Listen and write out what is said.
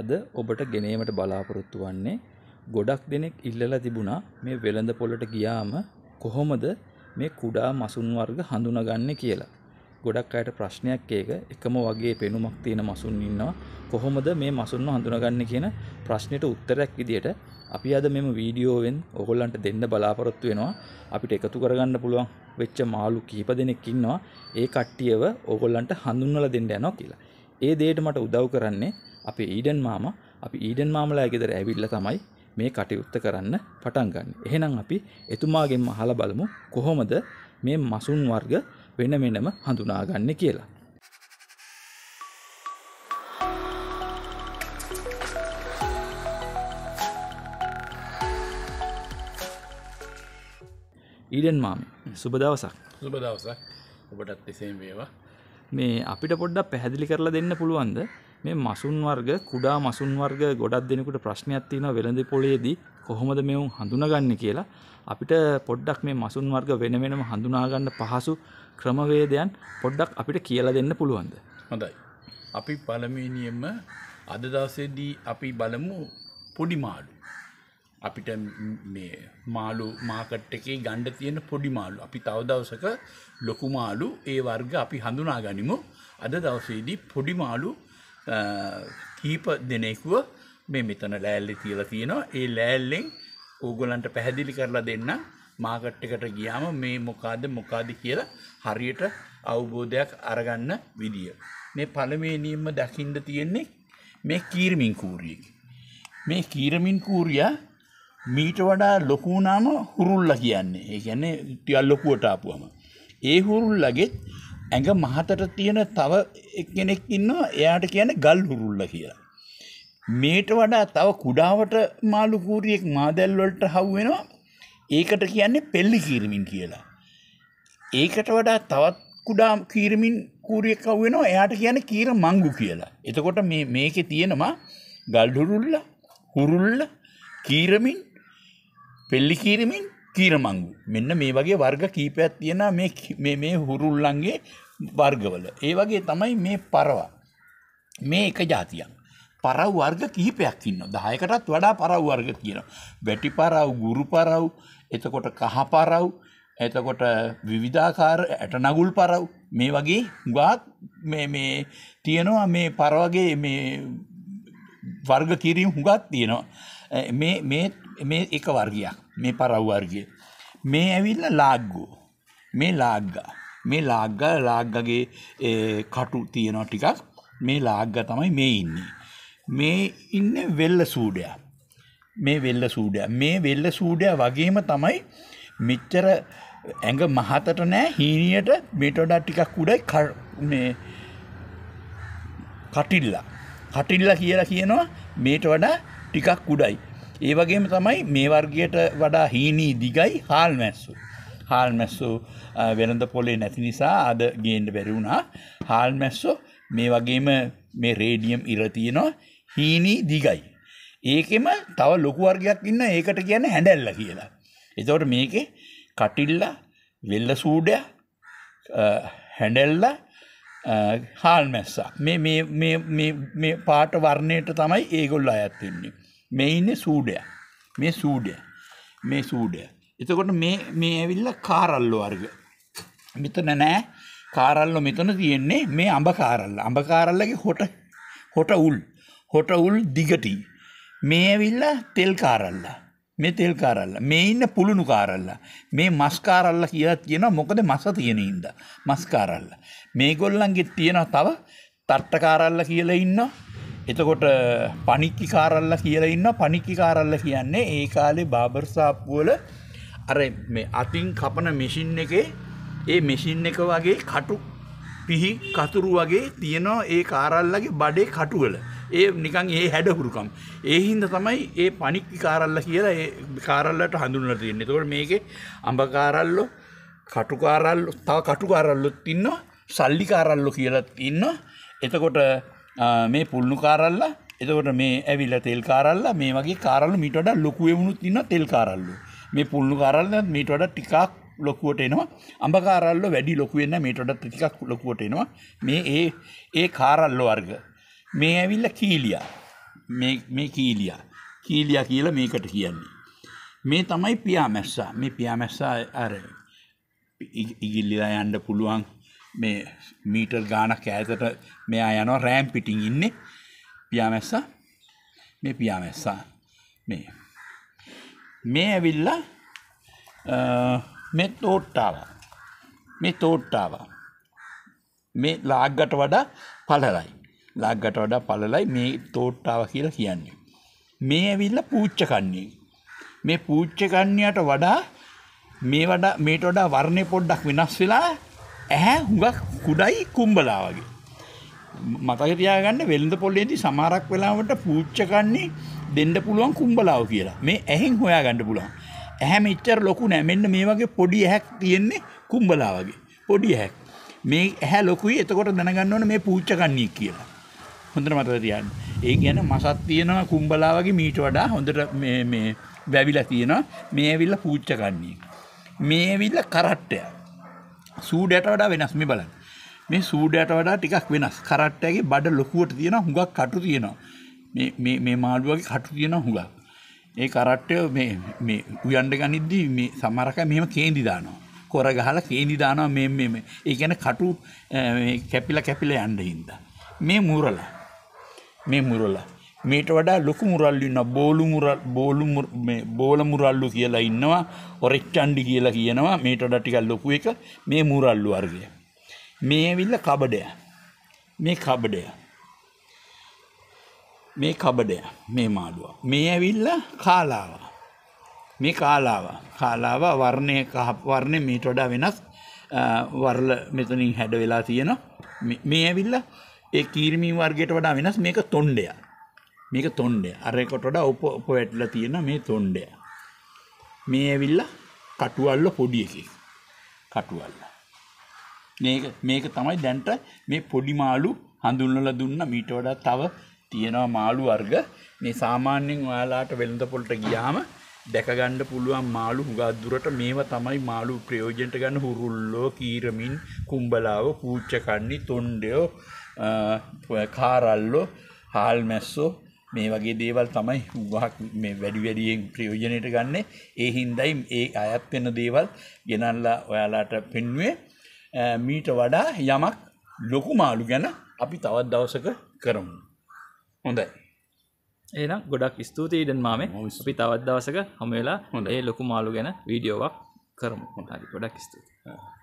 අද ඔබට ගෙනීමට බලාපොරොත්තු වන්නේ ගොඩක් දෙනෙක් ඉල්ලලා තිබුණා මේ වෙළඳ පොළට ගියාම කොහොමද මේ කුඩා මසුන් වර්ග හඳුනාගන්නේ කියලා. ගොඩක් අයට ප්‍රශ්නයක් ඒක එකම වගේ පෙනුමක් තියෙන මසුන් ඉන්නවා කොහොමද මේ මසුන්ව හඳුනාගන්නේ කියන ප්‍රශ්නෙට උත්තරයක් විදියට අපි අද මෙම වීඩියෝවෙන් ඔයගොල්ලන්ට දෙන්න බලාපොරොත්තු වෙනවා අපිට එකතු කරගන්න පුළුවන් වෙච්ච මාළු කීප දෙනෙක් ඉන්නවා ඒ කට්ටියව ඔයගොල්ලන්ට හඳුන්වලා දෙන්න යනවා කියලා. ඒ දෙයට මට උදව් කරන්නේ අපේ ඊඩන් මාමා අපි ඊඩන් මාමලා ගෙදර ඇවිල්ලා තමයි මේ කටයුත්ත කරන්න පටන් ගන්න. එහෙනම් අපි එතුමාගෙන්ම අහලා බලමු කොහොමද මේ මසුන් වර්ග වෙන වෙනම හඳුනාගන්නේ කියලා. ඊඩන් මාමේ සුබ දවසක්. සුබ දවසක්. ඔබටත් එසේම වේවා. මේ අපිට පොඩ්ඩක් පැහැදිලි කරලා දෙන්න පුළුවන්ද මේ මසුන් වර්ග කුඩා මසුන් වර්ග ගොඩක් දෙනෙකුට ප්‍රශ්නයක් තියෙනවා වෙළඳ පොළේදී කොහොමද මේවුන් හඳුනාගන්නේ කියලා අපිට පොඩ්ඩක් මේ මසුන් වර්ග වෙන වෙනම හඳුනා ගන්න පහසු ක්‍රමවේදයන් පොඩ්ඩක් අපිට කියලා දෙන්න පුළුවන්ද හොඳයි අපි පළමුවෙනියෙන්ම අද දවසේදී අපි බලමු පොඩි මාළු අපිට මේ මාළු මාකට් එකේ ගණ්ඩ තියෙන පොඩි මාළු අපි තව දවසක ලොකු මාළු ඒ වර්ග අපි හඳුනා ගනිමු අද දවසේදී පොඩි මාළු කීප දෙනෙකුව මේ මෙතන ලෑල්ලි තියලා තියෙනවා ඒ ලෑල්ලෙන් ඕගොලන්ට පැහැදිලි කරලා දෙන්න මාකට් එකට ගියාම මේ මොකාද මොකාද කියලා හරියට අවබෝධයක් අරගන්න විදිය. මේ පළමුවෙනියෙන්ම දකින්න තියෙන්නේ මේ කීරමින් කූරියක. මේ කීරමින් කූරියා මීට වඩා ලොකු වුණාම හුරුල්ලා කියන්නේ. ඒ කියන්නේ ටිකක් ලොකුවට ආපුවම. ඒ හුරුල්ලගෙත් ඇඟ මහතට තියෙන තව කෙනෙක් ඉන්නවා එයාට කියන්නේ ගල් හුරුල්ල කියලා. මේට වඩා තව කුඩාවට මාළු කූරියෙක් මාදැල් වලට හවු වෙනවා. ඒකට කියන්නේ පෙල්ලි කීරමින් කියලා. ඒකට වඩා තවත් කුඩා කීරමින් කූරියෙක් හවු වෙනවා. එයාට කියන්නේ කීර මංගු කියලා. එතකොට මේ මේකේ තියෙනවා ගල් හුරුල්ල, හුරුල්ල, කීරමින්, පෙල්ලි කීරමින් කීරමංගු මෙන්න මේ වගේ වර්ග කීපයක් තියෙන මේ මේ හුරුල්ලන්ගේ වර්ගවල ඒ වගේ තමයි මේ පරවා මේ එක જાතියක් පරව් වර්ග කිහිපයක් ඉන්නවා 10කටත් වඩා පරව් වර්ග තියෙනවා වැටි පරව් ගුරු පරව් එතකොට කහ පරව් එතකොට විවිධාකාර ඇට නගුල් පරව් මේ වගේ ගාත් මේ මේ තියෙනවා මේ පරවගේ මේ වර්ග කිරීම් හුඟක් තියෙනවා මේ මේ මේ එක වර්ගයක් මේ පරව් වර්ගය මේ ඇවිල්ලා ලාග්ගෝ මේ ලාග්ගා මේ ලාග්ගා ලාග්ගගේ කටු තියෙනවා ටිකක් මේ ලාග්ගා තමයි මේ ඉන්නේ මේ ඉන්නේ වෙල්ල සූඩයා මේ වෙල්ල සූඩයා මේ වෙල්ල සූඩයා වගේම තමයි මෙච්චර ඇඟ මහතට නෑ හීනියට මේටඩා ටිකක් උඩයි මේ කටිල්ලා කටිල්ලා කියලා කියනවා මේට වඩා ටිකක් උඩයි. ඒ වගේම තමයි මේ වර්ගයට වඩා හීනී දිගයි හාල් මැස්සු. හාල් මැස්සු වෙළඳ පොලේ නැති නිසා අද ගේන්න බැරි වුණා. හාල් මැස්සෝ මේ වගේම මේ රේඩියම් ඉර තියෙනවා හීනී දිගයි. ඒකෙම තව ලොකු වර්ගයක් ඉන්න ඒකට කියන්නේ හැඬැල්ල කියලා. එතකොට මේකේ කටිල්ල, වෙල්ල සූඩය, හැඬැල්ලා හාල් uh, මැස්සක් මේ පාට වර්ණයට තමයි ඒගොල්ල අයත්වෙන්නේ මේ ඉන්න සූඩය මේ සූඩය මේ සූඩය එතකොට මේ මේ ඇවිල්ල කාරල්ලෝ අර්ග මෙතන නෑ කාරල්ලො මෙතන තියෙන්නේ මේ අඹ කාරල්ල අඹ කාරල්ලගේ හොට හොට උල් හොට උල් දිගටී මේ ඇවිල්ල තෙල් කාරල්ලා මේ තෙල් කාරල්ලා මේ ඉන්න පුලුණු කාරල්ලා මේ මස් කාරල්ලා කියලා කියනවා මොකද මස තියෙන ඉඳ මස් කාරල්ලා මේගොල්ලන්ගේ තියෙනවා තව තට්ට කාරල්ලා කියලා ඉන්නවා එතකොට පණික්කි කාරල්ලා කියලා ඉන්න පණික්කි කාරල්ලා කියන්නේ ඒ කාලේ බාබර් සාප්පුවල අර මේ අතින් කපන මැෂින් එකේ ඒ මැෂින් එක වගේ කටු පිහි කතුරු වගේ තියෙනවා ඒ කාරල්ලගේ බඩේ කටුවල ඒ නිකන් ඒ හැඩහුරුකම්. ඒ හින්දා තමයි ඒ පණික්කි කාරල්ල කියලා ඒ කාරල්ලට හඳුන්වලා තියෙන්නේ. ඒතකොට මේකේ අඹ කාරල්ලෝ, කටු කාරල්ලෝ, තව කටු කාරල්ලොත් ඉන්නවා, සල්ලි කාරල්ලෝ කියලාත් ඉන්නවා. එතකොට මේ පුල්ණු කාරල්ලා, එතකොට මේ ඇවිල්ලා තෙල් කාරල්ලා, මේ වගේ කාරල්ලෝ මීට වඩා ලොකු වුණුත් ඉන්නවා තෙල් කාරල්ලෝ. මේ පුල්ණු කාරල්ලා මීට වඩා ටිකක් ලොකුවට එනවා අඹ කාරල්ල වැඩි ලොකු වෙන මේටටත් ටිකක් ලොකුවට එනවා මේ ඒ ඒ කාරල්ල වර්ග මේ ඇවිල්ල කීලියා මේ කීලියා කීලියා කියලා මේකට කියන්නේ. මේ තමයි පියාමැස්සා මේ පියාමැස්සා අර ඉගිල්ලිලා යන්න පුළුවන් මේ මීටර් ගානක් ඈතට මෙයා යනවා රෑම් පිටින් ඉන්නේ පියාමැස්සා මේ පියාමැස්සා මේ මේ ඇවිල්ලා මේ තෝට්ටාව මේ තෝට්ටාව මේ ලාග්ගට වඩා පලරයි ලග්ගට වඩා පළලයි මේ තෝට්ටාව කියලා කියන්නේ. මේ ඇවිල්ලා පූච්ච කන්නේ. මේ පූච්ච කන්නයට වඩා මේ වඩා මේට වඩා වර්ණය පොඩ්ඩක් වෙනස් වෙලා ඇහැ හුඟක් කුඩයි කුම්බලා වගේ. මතක තියාගන්න වෙළඳ පොළේදී සමහරක් වෙලාවට පූච්ච කන්නේ දෙන්න පුළුවන් කුම්බලාව කියලා. මේ ඇහෙන් හොයාගන්න පුළුවන්. ඇහැ මෙච්චර ලොකු නෑ මෙන්න මේ වගේ පොඩි ඇහැක් තියෙන්නේ කුම්බලා වගේ. පොඩි ඇහැක්. මේ ඇහැ ලොකුයි එතකොට දැනගන්න ඕන මේ පූච්ච කන්නේ කියලා. හොඳට මතක තියන්න. ඒ කියන්නේ මසක් තියෙනවා කුම්බලා වගේ මීට වඩා හොඳට මේ මේ වැවිලා තියෙනවා. මේ ඇවිල්ලා පූච්ච කන්නේ. මේ ඇවිල්ලා කරට්ටය. සූඩයට වඩා වෙනස් මේ බලන්න. මේ සූඩයට වඩා ටිකක් වෙනස්. කරට්ටයගේ බඩ ලොකුවට තියෙනවා හුඟක් කටු තියෙනවා. මේ මේ මේ මාළුවගේ කටු තියෙනවා හුඟක්. ඒ කරට්ටය මේ මේ උයන්ඩ ගනිද්දි මේ සමහරක මෙහෙම කේන්දි දානවා. කොර ගහලා කේන්දි දානවා මේ මේ මේ. ඒ කියන්නේ කටු කැපිලා කැපිලා යන්න හින්දා. මේ මූරලා මේ මුරල. මේට වඩා ලොකු මුරල්ලු ඉන්න බෝලු මුරල් බෝලු මේ බෝල මුරල්ලු කියලා ඉන්නවා ඔරෙච්චණ්ඩි කියලා කියනවා මේට වඩා ටිකක් ලොකු එක මේ මුරල්ලු වර්ගය. මේ ඇවිල්ලා කබඩය. මේ කබඩය. මේ කබඩය මේ මාළුවා. මේ ඇවිල්ලා කාලාව. මේ කාලාව. කාලාව වර්ණය කහ වර්ණය මේට වඩා වෙනස් වර්ල මෙතනින් හැඩ වෙලා තියෙනවා. මේ ඇවිල්ලා ඒ කීර්මී වර්ගයට වඩා වෙනස් මේක තොණ්ඩය. මේක තොණ්ඩය. අර එකට වඩා උප උප වැටලා තියෙන මේ තොණ්ඩය. මේ ඇවිල්ලා කටුවල්ල පොඩි එකේ. කටුවල්ල. මේක මේක තමයි දැන්ට මේ පොඩි මාළු හඳුන්වලා දුන්න මීට වඩා තව තියෙනවා මාළු වර්ග. මේ සාමාන්‍යයෙන් ඔයාලාට වෙළඳ පොළට ගියාම දැකගන්න පුළුවන් මාළු හුඟදුරට මේව තමයි මාළු ප්‍රයෝජනට ගන්න හුරුල්ලෝ කීරමින් කුම්බලාව පූච්චකන්නි තොණ්ඩයෝ කාරල්ලෝ හාල්මැස්සෝ මේ වගේ දේවල් තමයි හුඟක් මේ වැඩි වැඩියෙන් ප්‍රයෝජනයට ගන්න ඒ හින්දායි ඒ අයත් වෙන දේවල් ගෙනල්ලා ඔයාලාට පෙන්වුවේ මීට වඩා යමක් ලොකු මාළු ගැන අපි තවත් දවසක කරමු හොඳයි ඒනම් ගොඩක් ස්තුතියි ඩන්මාම අපි තවත් දවසක හමවෙලා හොඳ ඒ ලොකු මාළු ගැන වීඩියෝවක් කරමු හොටරි ගොඩක් ස්තුතියි